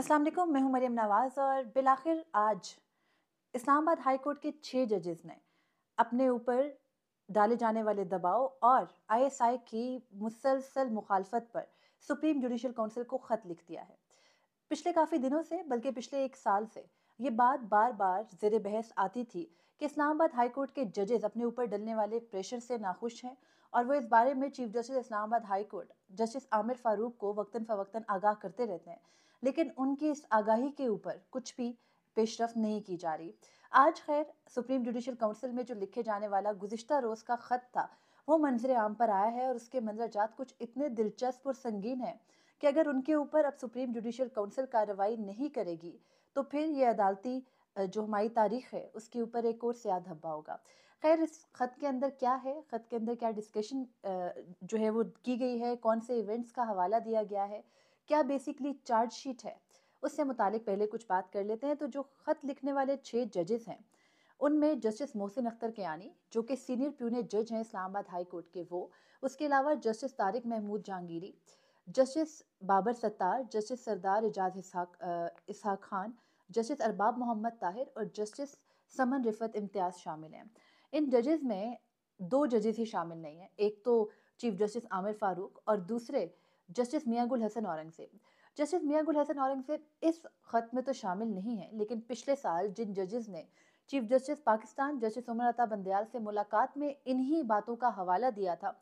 अस्सलाम वालेकुम मैं हूं मरियम नवाज़ और बिलाखिर आज इस्लामाबाद हाई कोर्ट के छः जजेस ने अपने ऊपर डाले जाने वाले दबाव और आईएसआई की मुसलसल मुखालफत पर सुप्रीम जुडिशल काउंसिल को ख़त लिख दिया है पिछले काफ़ी दिनों से बल्कि पिछले एक साल से ये बात बार बार जेर बहस आती थी कि इस्लामाबाद हाई कोर्ट के जजेस अपने ऊपर डलने वाले प्रेशर से नाखुश हैं और वो इस बारे में chief justice Islamabad high court justice Aamir Farooq को वक्ता फ़वक्ता आगाह करते रहते हैं लेकिन उनकी इस आगाही के ऊपर कुछ भी पेशरफ नहीं की जा रही आज खैर सुप्रीम जुडिशल काउंसिल में जो लिखे जाने वाला गुजशत रोज़ का ख़त था वो मंजर आम पर आया है और उसके मंजरजात कुछ इतने दिलचस्प और संगीन हैं कि अगर उनके ऊपर अब सुप्रीम जुडिशल काउंसिल कार्रवाई नहीं करेगी तो फिर ये अदालती जो हमारी तारीख है उसके ऊपर एक और स्याह धब्बा होगा खैर इस ख़त के अंदर क्या है ख़त के अंदर क्या डिस्कशन जो है वो की गई है कौन से इवेंट्स का हवाला दिया गया है क्या बेसिकली चार्ज शीट है उससे मुतालिक पहले कुछ बात कर लेते हैं तो जो ख़त लिखने वाले छः जजेस हैं उनमें जस्टिस मोहसिन अख्तर कयानी जो कि सीनियर प्यूने जज हैं इस्लामाबाद हाई कोर्ट के वो उसके अलावा justice Tariq Mahmood Jahangiri justice Babar Sattar justice Sardar Ejaz Ishaq Khan justice Arbab Mohammad Tahir और जस्टिस समन रिफत इम्तियाज़ शामिल हैं इन जजेस में दो जजेस ही शामिल नहीं हैं एक तो चीफ जस्टिस आमिर फ़ारूक और दूसरे जस्टिस गुल हसन औरंगजेब जस्टिस गुल हसन औरंगजेब इस खत में तो शामिल नहीं है लेकिन पिछले साल जिन जजेस ने chief justice Pakistan justice Umar Ata Bandial से मुलाकात में इन्हीं बातों का हवाला दिया था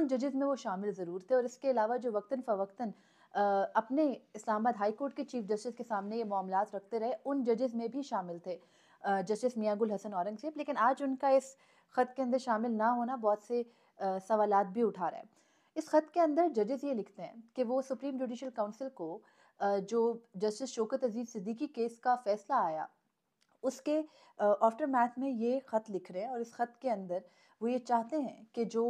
उन जजेस में वो शामिल ज़रूर थे और इसके अलावा जो वक्ता फ़वक्ता अपने इस्लामाबाद हाई कोर्ट के चीफ जस्टिस के सामने ये मामला रखते रहे उन जजेस में भी शामिल थे जस्टिस मियाँगुल हसन औरंगजेब लेकिन आज उनका इस ख़त के अंदर शामिल ना होना बहुत से सवाल भी उठा रहा है इस ख़त के अंदर जजेस ये लिखते हैं कि वो सुप्रीम जुडिशल काउंसिल को जो जस्टिस शोकत अजीज़ सिद्दीकी केस का फैसला आया उसके आफ्टर मैथ में ये ख़त लिख रहे हैं और इस ख़त के अंदर वो ये चाहते हैं कि जो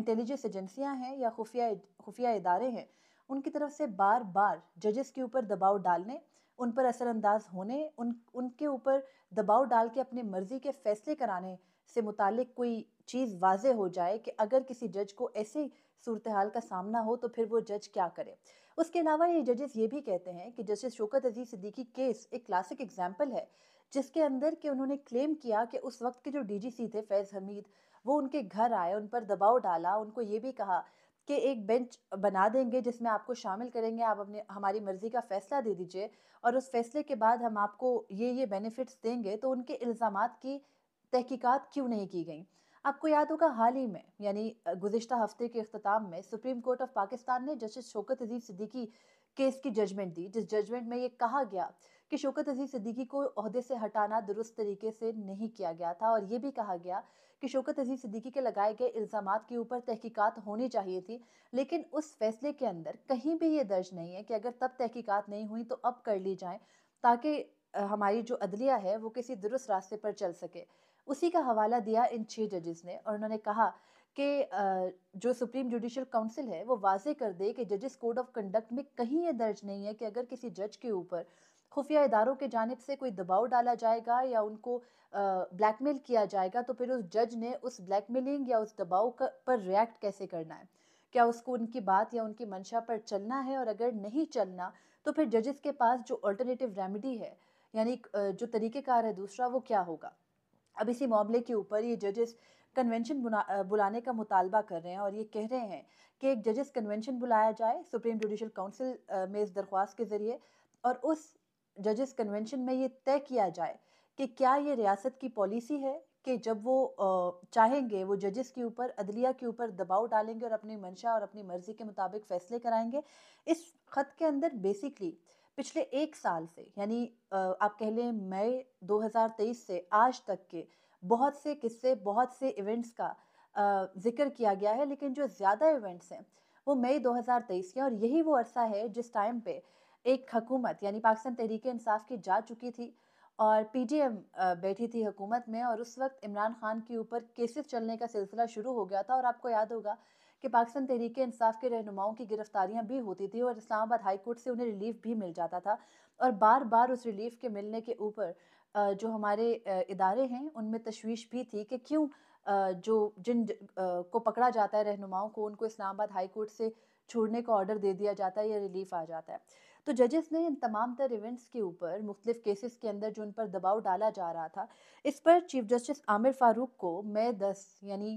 इंटेलिजेंस एजेंसियां हैं या खुफिया खुफिया इदारे हैं उनकी तरफ से बार बार जजेस के ऊपर दबाव डालने उन पर असरानंदाज होने उन उनके ऊपर दबाव डाल के अपनी मर्ज़ी के फ़ैसले कराने से मुतल कोई चीज़ वाज हो जाए कि अगर किसी जज को ऐसी सूरत हाल का सामना हो तो फिर वो जज क्या करे उसके अलावा ये जजेस ये भी कहते हैं कि जस्टिस शोकत अजीज सिद्दीकी केस एक क्लासिक एग्जाम्पल है जिसके अंदर कि उन्होंने क्लेम किया कि उस वक्त के जो डीजीसी थे फैज़ हमीद वो उनके घर आए उन पर दबाव डाला उनको ये भी कहा कि एक बेंच बना देंगे जिसमें आपको शामिल करेंगे आप अपने हमारी मर्ज़ी का फ़ैसला दे दीजिए और उस फैसले के बाद हम आपको ये ये बेनिफिट्स देंगे तो उनके इल्ज़ाम की तहकीकात क्यों नहीं की गई आपको याद होगा हाल ही में यानी गुजशत हफ्ते के अख्ताम में सुप्रीम कोर्ट ऑफ पाकिस्तान ने जस्टिस शोकत अजीज सिद्दीकी केस की जजमेंट दी जिस जजमेंट में ये कहा गया कि शोकत अजीज सिद्दीकी को अहदे से हटाना दुरुस्त तरीके से नहीं किया गया था और ये भी कहा गया कि शोकत अजीज सिद्दीकी के लगाए गए इल्ज़ाम के ऊपर तहकीकात होनी चाहिए थी लेकिन उस फैसले के अंदर कहीं भी ये दर्ज नहीं है कि अगर तब तहकीकात नहीं हुई तो अब कर ली जाए ताकि हमारी जो अदलिया है वो किसी दुरुस्त रास्ते पर चल सके उसी का हवाला दिया इन छः जजेस ने और उन्होंने कहा कि जो सुप्रीम जुडिशल काउंसिल है वो वाजे कर दे कि जजेस कोड ऑफ कंडक्ट में कहीं ये दर्ज नहीं है कि अगर किसी जज के ऊपर खुफिया इदारों के जानब से कोई दबाव डाला जाएगा या उनको ब्लैकमेल किया जाएगा तो फिर उस जज ने उस ब्लैकमेलिंग या उस दबाव पर रिएक्ट कैसे करना है क्या उसको उनकी बात या उनकी मंशा पर चलना है और अगर नहीं चलना तो फिर जजेस के पास जो अल्टरनेटिव रेमेडी है यानी जो तरीक़ेकार है दूसरा वो क्या होगा अब इसी मामले के ऊपर ये जजेस कन्वेंशन बुलाने का मुतालबा कर रहे हैं और ये कह रहे हैं कि एक जजेस कन्वेंशन बुलाया जाए सुप्रीम जुडिशल काउंसिल में इस दरख्वास्त के ज़रिए और उस जजेस कन्वेंशन में ये तय किया जाए कि क्या ये रियासत की पॉलिसी है कि जब वो चाहेंगे वो जजेस के ऊपर अदलिया के ऊपर दबाव डालेंगे और अपनी मंशा और अपनी मर्ज़ी के मुताबिक फ़ैसले कराएंगे इस ख़त के अंदर बेसिकली पिछले एक साल से यानी आप कह लें मई 2023 से आज तक के बहुत से किस्से बहुत से इवेंट्स का जिक्र किया गया है लेकिन जो ज़्यादा इवेंट्स हैं वो मई 2023 के और यही वो अरसा है जिस टाइम पे एक हकूमत यानी पाकिस्तान तहरीक इंसाफ की जा चुकी थी और पीडीएम बैठी थी हुकूमत में और उस वक्त इमरान खान के ऊपर केसेस चलने का सिलसिला शुरू हो गया था और आपको याद होगा कि पाकिस्तान तहरीक इंसाफ के रहनुमाओं की गिरफ्तारियां भी होती थी और इस्लामाबाद हाई कोर्ट से उन्हें रिलीफ भी मिल जाता था और बार बार उस रिलीफ के मिलने के ऊपर जो हमारे इदारे हैं उनमें तशवीश भी थी कि क्यों जो जिन को पकड़ा जाता है रहनुमाओं को उनको इस्लामाबाद हाई कोर्ट से छोड़ने का ऑर्डर दे दिया जाता है या रिलीफ आ जाता है तो जजेस ने इन तमाम तर इवेंट्स के ऊपर मुख्तलिफ केसेस के अंदर जो उन पर दबाव डाला जा रहा था इस पर चीफ जस्टिस आमिर फारूक को मई दस यानी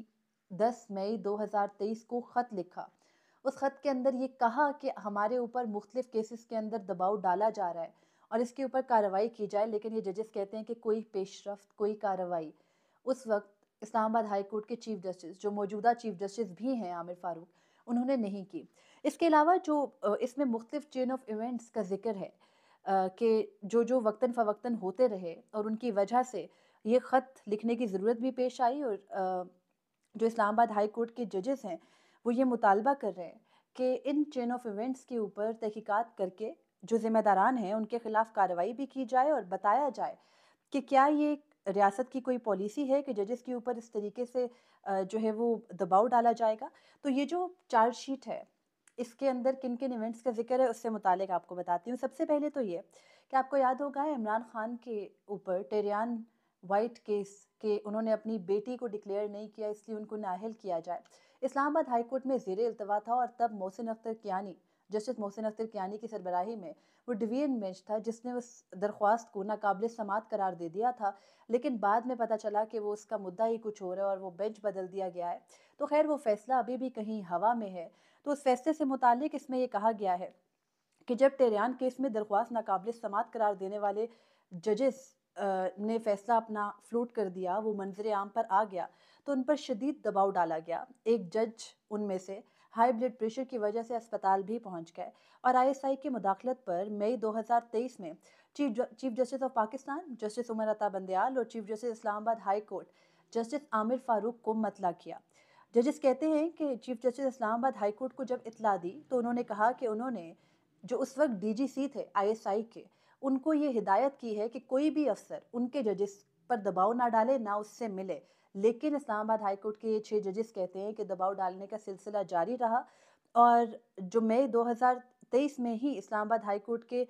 10 मई 2023 को ख़त लिखा उस ख़त के अंदर ये कहा कि हमारे ऊपर मुख्तलिफ़ केसेस के अंदर दबाव डाला जा रहा है और इसके ऊपर कार्रवाई की जाए लेकिन ये जजेस कहते हैं कि कोई पेशरफ कोई कार्रवाई उस वक्त इस्लामाबाद हाई कोर्ट के चीफ जस्टिस जो मौजूदा चीफ जस्टिस भी हैं आमिर फ़ारूक उन्होंने नहीं की इसके अलावा जो इसमें मुख्तफ चेन ऑफ इवेंट्स का जिक्र है कि जो जो वक्ता फ़वक्ता होते रहे और उनकी वजह से ये ख़त लिखने की ज़रूरत भी पेश आई और जो इस्लामाबाद हाई कोर्ट के जजेस हैं वो ये मुतालबा कर रहे हैं कि इन चेन ऑफ इवेंट्स के ऊपर तहकीक़ात करके जो ज़िम्मेदारान हैं उनके ख़िलाफ़ कार्रवाई भी की जाए और बताया जाए कि क्या ये रियासत की कोई पॉलिसी है कि जजेस के ऊपर इस तरीके से जो है वो दबाव डाला जाएगा तो ये जो चार्जशीट है इसके अंदर किन किन इवेंट्स का जिक्र है उससे मुतालिक आपको बताती हूँ सबसे पहले तो ये कि आपको याद होगा इमरान खान के ऊपर टेरियान वाइट केस के उन्होंने अपनी बेटी को डिक्लेयर नहीं किया इसलिए उनको नाहल किया जाए इस्लामाबाद हाईकोर्ट में जेर अल्तवा था और तब मोहसिन अख्तर कियानी जस्टिस मोहसिन अख्तर कियानी की सरबराही में वो डिवीजन बेंच था जिसने उस दरख्वास्त को नाकबिल समात करार दे दिया था लेकिन बाद में पता चला कि वो उसका मुद्दा ही कुछ और है और वो बेंच बदल दिया गया है तो खैर वो फैसला अभी भी कहीं हवा में है तो उस फैसले से मुतक इसमें यह कहा गया है कि जब तेरान केस में दरख्वास्त नाकबिल समात करार देने वाले जजेस ने फैसला अपना फ्लोट कर दिया वो मंजर आम पर आ गया तो उन पर शदीद दबाव डाला गया एक जज उनमें से हाई ब्लड प्रेशर की वजह से अस्पताल भी पहुंच गए और आईएसआई की मुदाखलत पर मई 2023 में chief chief justice of Pakistan justice Umar Ata Bandial और chief justice Islamabad high court justice Aamir Farooq को मतला किया जजेस कहते हैं कि chief justice Islamabad high court को जब इतला दी तो उन्होंने कहा कि उन्होंने जो उस वक्त डीजीसी थे आईएसआई के उनको ये हिदायत की है कि कोई भी अफसर उनके जजेस पर दबाव ना डाले ना उससे मिले लेकिन इस्लामाबाद हाईकोर्ट के ये छः जजेस कहते हैं कि दबाव डालने का सिलसिला जारी रहा और जो मई 2023 में ही इस्लामाबाद हाईकोर्ट के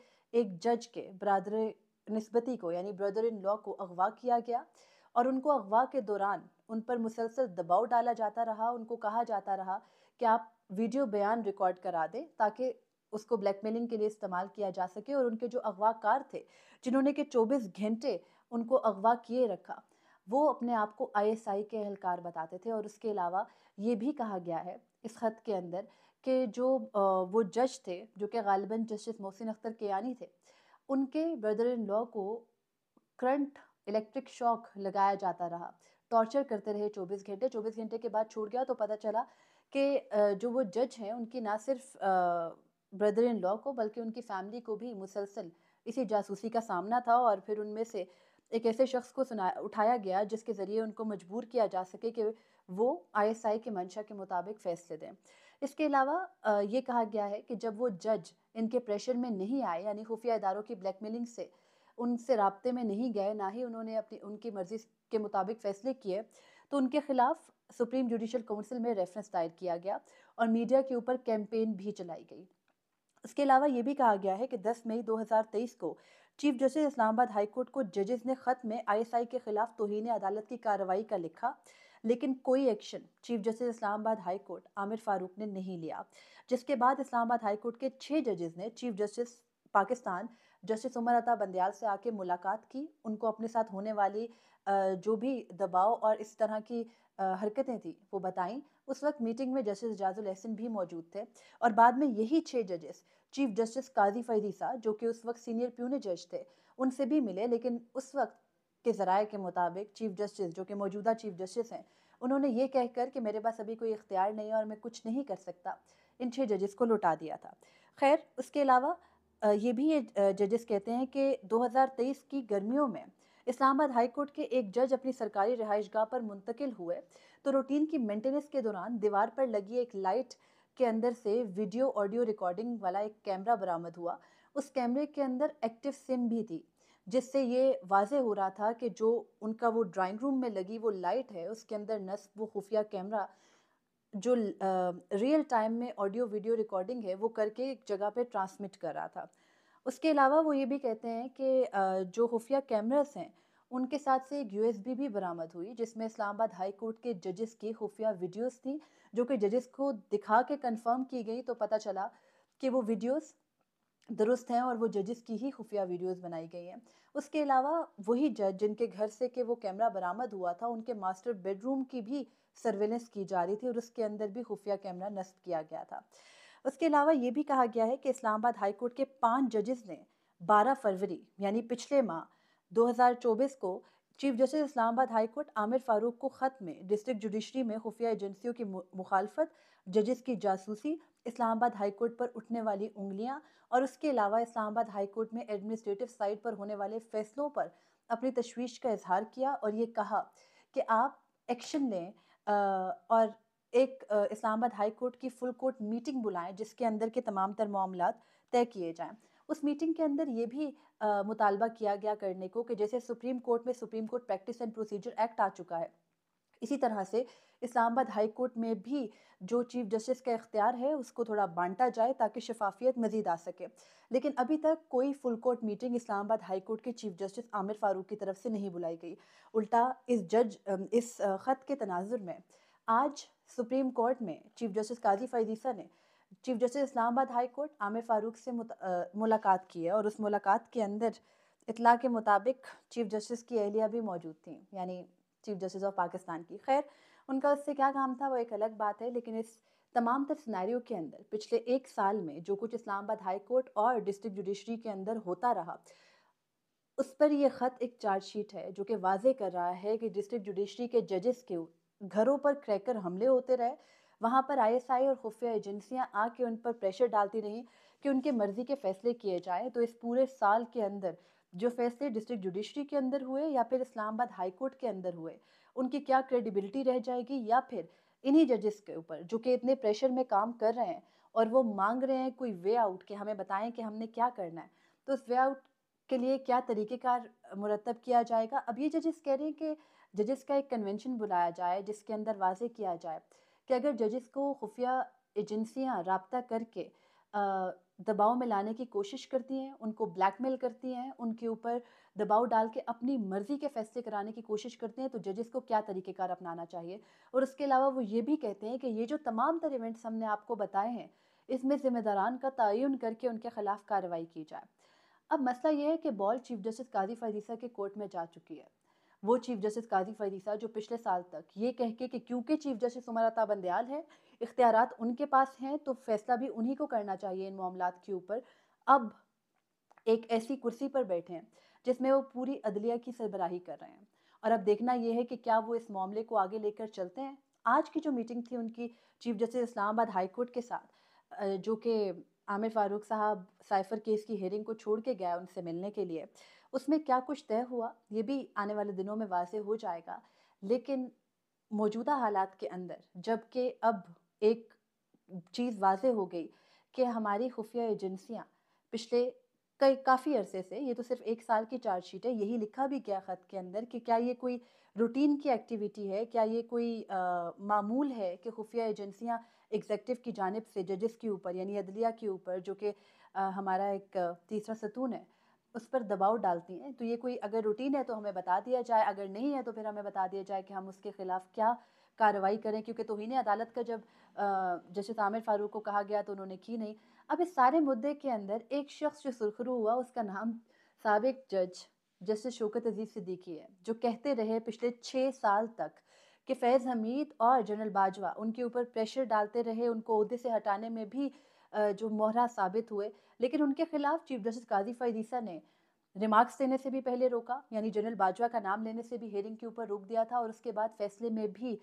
एक जज के ब्रादर नस्बती को यानी ब्रदर इन लॉ को अगवा किया गया और उनको अगवा के दौरान उन पर मुसलसल दबाव डाला जाता रहा उनको कहा जाता रहा कि आप वीडियो बयान रिकॉर्ड करा दें ताकि उसको ब्लैकमेलिंग के लिए इस्तेमाल किया जा सके और उनके जो अगवाकार थे जिन्होंने कि चौबीस घंटे उनको अगवा किए रखा वो अपने आप को आईएसआई के अहलकार बताते थे और उसके अलावा ये भी कहा गया है इस ख़त के अंदर कि जो वो जज थे जो कि गालिबा जस्टिस मोहसिन अख्तर केयानी थे उनके ब्रदर इन लॉ को करंट इलेक्ट्रिक शॉक लगाया जाता रहा टॉर्चर करते रहे 24 घंटे 24 घंटे के बाद छूट गया तो पता चला कि जो वो जज हैं उनकी ना सिर्फ ब्रदर इन लॉ को बल्कि उनकी फैमिली को भी मुसलसल इसी जासूसी का सामना था और फिर उनमें से एक ऐसे शख्स को सुना उठाया गया जिसके ज़रिए उनको मजबूर किया जा सके कि वो आईएसआई की मंशा के मुताबिक फ़ैसले दें इसके अलावा ये कहा गया है कि जब वो जज इनके प्रेशर में नहीं आए यानी खुफिया इदारों की ब्लैकमेलिंग से उनसे रबते में नहीं गए ना ही उन्होंने अपनी उनकी मर्ज़ी के मुताबिक फ़ैसले किए तो उनके खिलाफ सुप्रीम जुडिशल काउंसिल में रेफरेंस दायर किया गया और मीडिया के ऊपर कैंपेन भी चलाई गई इसके अलावा ये भी कहा गया है कि 10 मई 2023 को चीफ जस्टिस इस्लामाबाद हाईकोर्ट को जजेस ने ख़त में आईएसआई के खिलाफ तोहन अदालत की कार्रवाई का लिखा लेकिन कोई action chief justice Islamabad high court Aamir Farooq ने नहीं लिया जिसके बाद इस्लामाबाद हाई कोर्ट के छः जजेस ने chief justice Pakistan justice Umar Ata Bandial से आके मुलाकात की उनको अपने साथ होने वाली जो भी दबाव और इस तरह की हरकतें थी वो बताई उस वक्त मीटिंग में जस्टिस जाजुल एहसिन भी मौजूद थे और बाद में यही छः जजेस चीफ जस्टिस काजी फैदीसा जो कि उस वक्त सीनियर प्यूने जज थे उनसे भी मिले लेकिन उस वक्त के ज़राए के मुताबिक चीफ जस्टिस जो कि मौजूदा चीफ जस्टिस हैं उन्होंने ये कहकर कि मेरे पास अभी कोई इख्तियार नहीं है और मैं कुछ नहीं कर सकता इन छः जजेस को लौटा दिया था खैर उसके अलावा ये भी ये जजेस कहते हैं कि 2023 की गर्मियों में इस्लामाबाद हाई कोर्ट के एक जज अपनी सरकारी रिहाइश गाह पर मुंतकिल हुए तो रूटीन की मेंटेनेंस के दौरान दीवार पर लगी एक लाइट के अंदर से वीडियो ऑडियो रिकॉर्डिंग वाला एक कैमरा बरामद हुआ उस कैमरे के अंदर एक्टिव सिम भी थी जिससे ये वाजह हो रहा था कि जो उनका वो ड्राइंग रूम में लगी वो लाइट है उसके अंदर नस्ब वो खुफिया कैमरा जो रियल टाइम में ऑडियो वीडियो रिकॉर्डिंग है वो करके एक जगह पे ट्रांसमिट कर रहा था उसके अलावा वो ये भी कहते हैं कि जो खुफिया कैमरास हैं उनके साथ से एक यूएसबी भी बरामद हुई जिसमें इस्लामाबाद हाई कोर्ट के जजेस की खुफिया वीडियोस थी जो कि जजेस को दिखा के कंफर्म की गई तो पता चला कि वो वीडियोस दुरुस्त हैं और वो जजेस की ही खुफिया वीडियोस बनाई गई हैं उसके अलावा वही जज जिनके घर से कि वो कैमरा बरामद हुआ था उनके मास्टर बेडरूम की भी सर्वेलेंस की जा रही थी और उसके अंदर भी खुफिया कैमरा नष्ट किया गया था उसके अलावा ये भी कहा गया है कि इस्लामाबाद हाई कोर्ट के पाँच जजेस ने 12 फरवरी यानी पिछले माह 2024 को chief justice Islamabad high court Aamir Farooq को ख़त में डिस्ट्रिक्ट जुडिशरी में खुफिया एजेंसियों की मुखालफत जजेस की जासूसी इस्लामाबाद हाई कोर्ट पर उठने वाली उंगलियां और उसके अलावा इस्लामाबाद हाई कोर्ट में एडमिनिस्ट्रेटिव साइड पर होने वाले फैसलों पर अपनी तशवीश का इजहार किया और ये कहा कि आप एक्शन लें और एक इस्लामाबाद हाई कोर्ट की फुल कोर्ट मीटिंग बुलाएं जिसके अंदर के तमाम तर मामला तय किए जाएँ उस मीटिंग के अंदर ये भी मुतालबा किया गया करने को कि जैसे सुप्रीम कोर्ट में supreme court practice and procedure act आ चुका है इसी तरह से इस्लामाबाद हाई कोर्ट में भी जो चीफ जस्टिस का इख्तियार है उसको थोड़ा बांटा जाए ताकि शफाफियत मजीद आ सके लेकिन अभी तक कोई full court meeting Islamabad high court के चीफ जस्टिस आमिर फ़ारूक की तरफ से नहीं बुलाई गई उल्टा इस जज इस ख़त के तनाजुर में आज सुप्रीम कोर्ट में चीफ जस्टिस काजी फैजीसा ने chief justice Islamabad high court Aamir Farooq से आ, मुलाकात की है और उस मुलाकात के अंदर इतला के मुताबिक चीफ जस्टिस की अहलिया भी मौजूद थी यानी चीफ जस्टिस ऑफ पाकिस्तान की खैर उनका उससे क्या काम था वो एक अलग बात है लेकिन इस तमाम तर सिनारियों के अंदर पिछले एक साल में जो कुछ इस्लामाबाद हाई कोर्ट और डिस्ट्रिक्ट जुडिशरी के अंदर होता रहा उस पर यह ख़त एक चार्जशीट है जो कि वाजे कर रहा है कि डिस्ट्रिक्ट जुडिशरी के जजेस के घरों पर क्रैकर हमले होते रहे वहाँ पर आईएसआई और खुफिया एजेंसियाँ आके उन पर प्रेशर डालती रहीं कि उनके मर्ज़ी के फैसले किए जाएँ तो इस पूरे साल के अंदर जो फैसले डिस्ट्रिक्ट जुडिशरी के अंदर हुए या फिर इस्लामाबाद हाई कोर्ट के अंदर हुए उनकी क्या क्रेडिबिलिटी रह जाएगी या फिर इन्हीं जजेस के ऊपर जो कि इतने प्रेशर में काम कर रहे हैं और वो मांग रहे हैं कोई वे आउट कि हमें बताएं कि हमने क्या करना है तो उस वे आउट के लिए क्या तरीक़ेकार मुरतब किया जाएगा अब ये जजेस कह रहे हैं कि जजेस का एक कन्वेंशन बुलाया जाए जिसके अंदर वाजे किया जाए कि अगर जजेस को खुफिया एजेंसियाँ रबता करके दबाव में लाने की कोशिश करती हैं उनको ब्लैकमेल करती हैं उनके ऊपर दबाव डाल के अपनी मर्ज़ी के फैसले कराने की कोशिश करते हैं तो जजेस को क्या तरीक़ेकार अपनाना चाहिए और उसके अलावा वो ये भी कहते हैं कि ये जो तमाम तर इवेंट्स हमने आपको बताए हैं इसमें ज़िम्मेदारान का तयन करके उनके ख़िलाफ़ कार्रवाई की जाए अब मसला यह है कि बॉल चीफ जस्टिस काजी फरीसा के कोर्ट में जा चुकी है वो चीफ जस्टिस काजी फरीद साहब जो पिछले साल तक ये कह के कि क्योंकि चीफ जस्टिस उमर अता बंदयाल है इख्तियार उनके पास हैं तो फैसला भी उन्हीं को करना चाहिए इन मामला के ऊपर अब एक ऐसी कुर्सी पर बैठे हैं जिसमें वो पूरी अदलिया की सरबराही कर रहे हैं और अब देखना यह है कि क्या वो इस मामले को आगे लेकर चलते हैं आज की जो मीटिंग थी उनकी chief justice Islamabad high court के साथ जो कि आमिर फारूक साहब साइफर केस की हेयरिंग को छोड़ के गया उनसे मिलने के लिए उसमें क्या कुछ तय हुआ ये भी आने वाले दिनों में वाजे हो जाएगा लेकिन मौजूदा हालात के अंदर जबकि अब एक चीज़ वाज हो गई कि हमारी खुफिया एजेंसियाँ पिछले कई काफ़ी अरसे से ये तो सिर्फ एक साल की चार्जशीट है यही लिखा भी गया ख़त के अंदर कि क्या ये कोई रूटीन की एक्टिविटी है क्या ये कोई आ, मामूल है कि खुफिया एजेंसियाँ एग्जेक्टिव की जानब से जजेस के ऊपर यानी अदलिया के ऊपर जो कि हमारा एक तीसरा सतून है उस पर दबाव डालती हैं तो ये कोई अगर रूटीन है तो हमें बता दिया जाए अगर नहीं है तो फिर हमें बता दिया जाए कि हम उसके ख़िलाफ़ क्या कार्रवाई करें क्योंकि तो ही अदालत का जब जस्टिस आमिर फारूक को कहा गया तो उन्होंने की नहीं अब इस सारे मुद्दे के अंदर एक शख्स जो सुरखरू हुआ उसका नाम सबक जज जस्टिस शोकत अजीज़ सिद्दीकी है जो कहते रहे पिछले छः साल तक कि फैज़ हमीद और जनरल बाजवा उनके ऊपर प्रेशर डालते रहे उनको अहदे से हटाने में भी जो मोहरा साबित हुए लेकिन उनके खिलाफ चीफ जस्टिस काजी फैदीसा ने रिमार्क्स देने से भी पहले रोका यानी जनरल बाजवा का नाम लेने से भी हेयरिंग के ऊपर रोक दिया था और उसके बाद फैसले में भी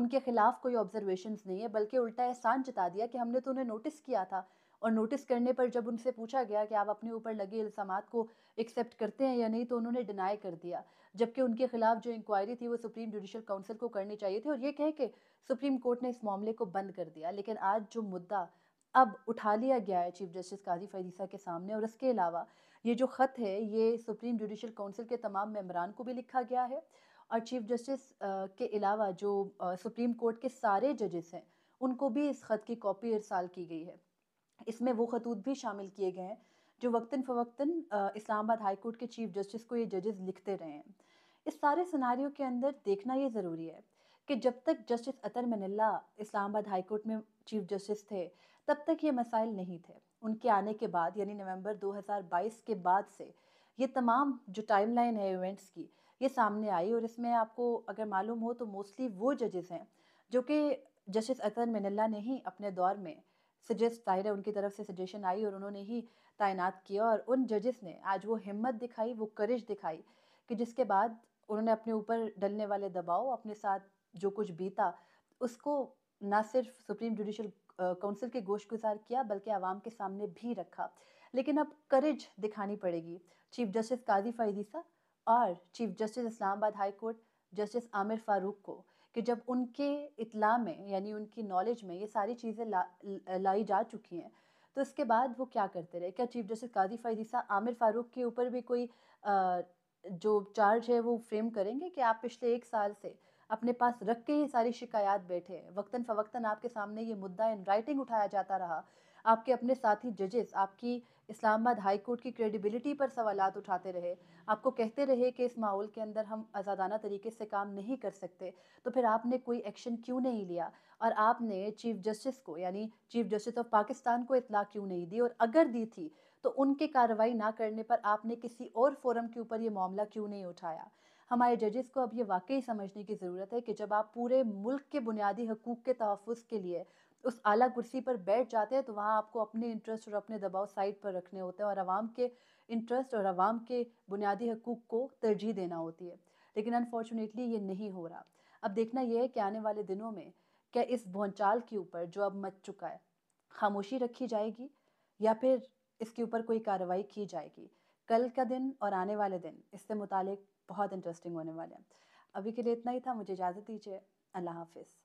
उनके खिलाफ कोई ऑब्जर्वेशन नहीं है बल्कि उल्टा एहसान जता दिया कि हमने तो उन्हें नोटिस किया था और नोटिस करने पर जब उनसे पूछा गया कि आप अपने ऊपर लगे इल्ज़ाम को एक्सेप्ट करते हैं या नहीं तो उन्होंने डिनाई कर दिया जबकि उनके खिलाफ जो इंक्वायरी थी वो सुप्रीम जुडिशल काउंसिल को करनी चाहिए थी और ये कहें कि सुप्रीम कोर्ट ने इस मामले को बंद कर दिया लेकिन आज जो मुद्दा अब उठा लिया गया है चीफ जस्टिस काजी फरीसा के सामने और इसके अलावा ये जो ख़त है ये सुप्रीम जुडिशल काउंसिल के तमाम मेम्बरान को भी लिखा गया है और चीफ जस्टिस के अलावा जो सुप्रीम कोर्ट के सारे जजेस हैं उनको भी इस ख़त की कॉपी इरसाल की गई है इसमें वो खतूत भी शामिल किए गए हैं जो वक्ता फ़वक्ता इस्लामाबाद हाई कोर्ट के चीफ जस्टिस को ये जजेस लिखते रहे हैं इस सारे सिनारियों के अंदर देखना ये ज़रूरी है कि जब तक justice Athar Minallah Islamabad high court में चीफ जस्टिस थे तब तक ये मसाइल नहीं थे उनके आने के बाद यानी नवंबर 2022 के बाद से ये तमाम जो टाइमलाइन है इवेंट्स की ये सामने आई और इसमें आपको अगर मालूम हो तो मोस्टली वो जजेस हैं जो कि जस्टिस अतन मिनल्ला ने ही अपने दौर में सजेस्ट जाहिर है उनकी तरफ से सजेशन आई और उन्होंने ही तैनात किया और उन जजेस ने आज वो हिम्मत दिखाई वो करिश दिखाई कि जिसके बाद उन्होंने अपने ऊपर डलने वाले दबाव अपने साथ जो कुछ बीता उसको ना सिर्फ सुप्रीम जुडिशल काउंसिल के गोश गुजार किया बल्कि आवाम के सामने भी रखा लेकिन अब करेज दिखानी पड़ेगी चीफ जस्टिस काजी फैदीसा और chief justice Islamabad high court justice Aamir Farooq को कि जब उनके इतला में यानी उनकी नॉलेज में ये सारी चीज़ें ला, लाई जा चुकी हैं तो इसके बाद वो क्या करते रहे क्या चीफ जस्टिस काजी फैदीसा आमिर फारूक के ऊपर भी कोई आ, जो चार्ज है वो फ्रेम करेंगे कि आप पिछले एक साल से अपने पास रख के ये सारी शिकायत बैठे हैं वक्ता फ़वक्ता आपके सामने ये मुद्दा इन राइटिंग उठाया जाता रहा आपके अपने साथी जजेस आपकी इस्लामाबाद हाई कोर्ट की क्रेडिबिलिटी पर सवाल उठाते रहे आपको कहते रहे कि इस माहौल के अंदर हम आज़ादाना तरीके से काम नहीं कर सकते तो फिर आपने कोई एक्शन क्यों नहीं लिया और आपने चीफ जस्टिस को यानी चीफ जस्टिस ऑफ पाकिस्तान को इतला क्यों नहीं दी और अगर दी थी तो उनके कार्रवाई ना करने पर आपने किसी और फोरम के ऊपर ये मामला क्यों नहीं उठाया हमारे जजेस को अब ये वाकई समझने की ज़रूरत है कि जब आप पूरे मुल्क के बुनियादी हकूक़ के तहफ़ के लिए उस आला कुर्सी पर बैठ जाते हैं तो वहाँ आपको अपने इंटरेस्ट और अपने दबाव साइड पर रखने होते हैं और आवाम के इंटरेस्ट और आवाम के बुनियादी हकूक़ को तरजीह देना होती है लेकिन अनफॉर्चुनेटली ये नहीं हो रहा अब देखना यह है कि आने वाले दिनों में क्या इस भूचाल के ऊपर जो अब मच चुका है खामोशी रखी जाएगी या फिर इसके ऊपर कोई कार्रवाई की जाएगी कल का दिन और आने वाले दिन इससे मुतल बहुत इंटरेस्टिंग होने वाले हैं अभी के लिए इतना ही था मुझे इजाज़त दीजिए अल्लाह हाफिज़